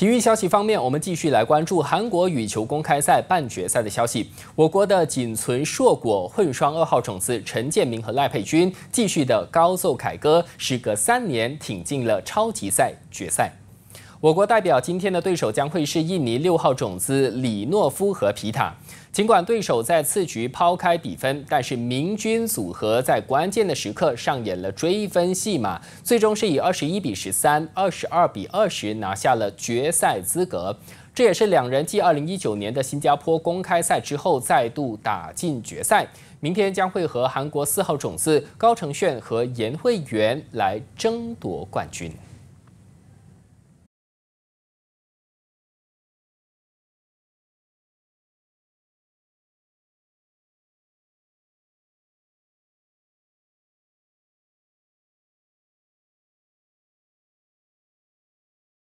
体育消息方面，我们继续来关注韩国羽球公开赛半决赛的消息。我国的仅存硕果混双二号种子陈建明和赖佩君继续的高奏凯歌，时隔三年挺进了超级赛决赛。我国代表今天的对手将会是印尼六号种子李诺夫和皮塔。尽管对手在次局抛开比分，但是明军组合在关键的时刻上演了追分戏码，最终是以二十一比十三、二十二比二十拿下了决赛资格。这也是两人继二零一九年的新加坡公开赛之后再度打进决赛。明天将会和韩国四号种子高承炫和严慧媛来争夺冠军。